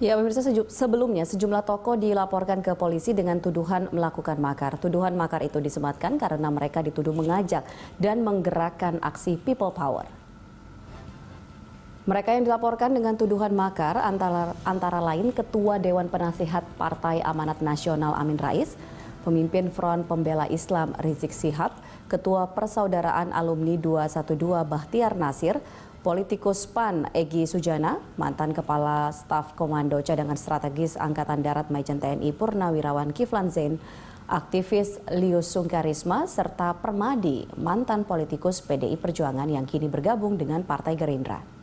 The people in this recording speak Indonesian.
Ya, pemirsa sebelumnya sejumlah toko dilaporkan ke polisi dengan tuduhan melakukan makar. Tuduhan makar itu disematkan karena mereka dituduh mengajak dan menggerakkan aksi people power. Mereka yang dilaporkan dengan tuduhan makar antara, antara lain Ketua Dewan Penasihat Partai Amanat Nasional Amin Rais, pemimpin Front Pembela Islam Rizik Sihab, Ketua Persaudaraan Alumni 212 Bahtiar Nasir, politikus PAN Egi Sujana, mantan Kepala Staf Komando Cadangan Strategis Angkatan Darat Majen TNI Purnawirawan Kiflan Zain, aktivis Lius Sungkarisma, serta Permadi, mantan politikus PDI Perjuangan yang kini bergabung dengan Partai Gerindra.